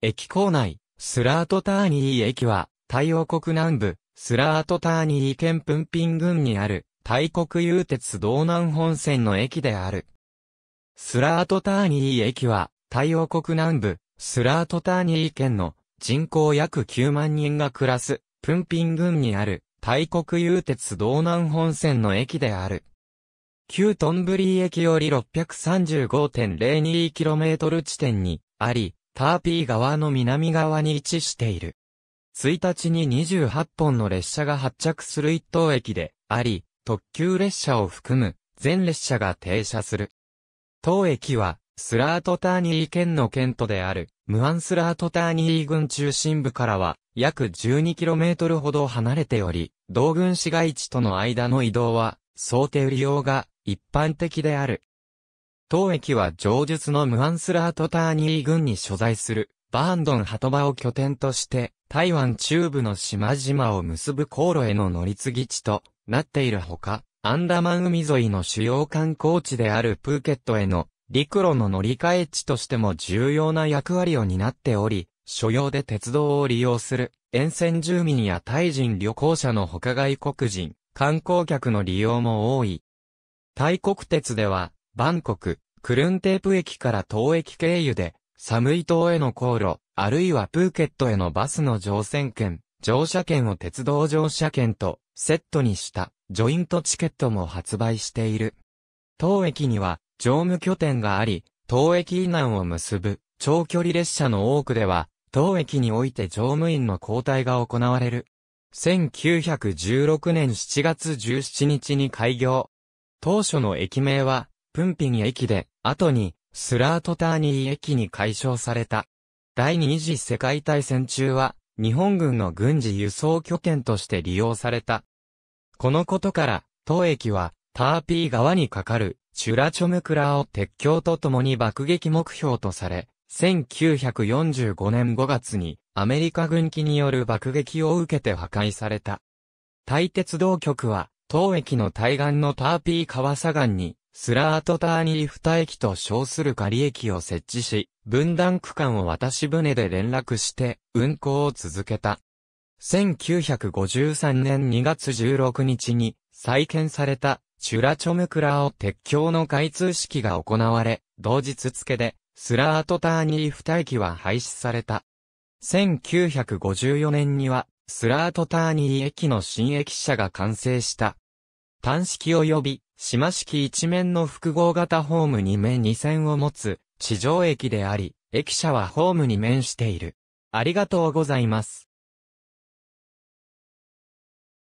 駅構内、スラートターニー駅は、太陽国南部、スラートターニー県プンピン郡にある、大国有鉄道南本線の駅である。スラートターニー駅は、太陽国南部、スラートターニー県の人口約9万人が暮らす、プンピン郡にある、大国有鉄道南本線の駅である。旧トンブリー駅より 635.02km 地点にあり、ターピー川の南側に位置している。1日に28本の列車が発着する一等駅であり、特急列車を含む全列車が停車する。当駅はスラートターニー県の県都である、ムアンスラートターニー郡中心部からは、約 12km ほど離れており、同郡市街地との間の移動は、想定利用が一般的である。当駅は上述のムアンスラートターニー軍に所在する、バーンドン波止場を拠点として、台湾中部の島々を結ぶ航路への乗り継ぎ地となっているほか、アンダマン海沿いの主要観光地であるプーケットへの陸路の乗り換え地としても重要な役割を担っており、所要で鉄道を利用する沿線住民やタイ人旅行者の他外国人、観光客の利用も多い。タイ国鉄では、バンコク、クルンテープ駅から東駅経由で、サムイ島への航路、あるいはプーケットへのバスの乗船券、乗車券を鉄道乗車券とセットにしたジョイントチケットも発売している。東駅には乗務拠点があり、東駅以南を結ぶ長距離列車の多くでは、当駅において乗務員の交代が行われる。1916年7月17日に開業。当初の駅名は、プンピン駅で、後に、スラートターニー駅に改称された。第二次世界大戦中は、日本軍の軍事輸送拠点として利用された。このことから、当駅は、ターピー側に架かる、チュラチョムクラを鉄橋とともに爆撃目標とされ、1945年5月にアメリカ軍機による爆撃を受けて破壊された。大鉄道局は、当駅の対岸のターピー川左岸にスラートターニーフタ駅と称する仮駅を設置し、分断区間を渡し船で連絡して、運行を続けた。1953年2月16日に再建されたチュラチョムクラオ鉄橋の開通式が行われ、同日付でスラートターニーフタ駅は廃止された。1954年にはスラートターニー駅の新駅舎が完成した。単式及び島式一面の複合型ホームに面2線を持つ地上駅であり、駅舎はホームに面している。ありがとうございます。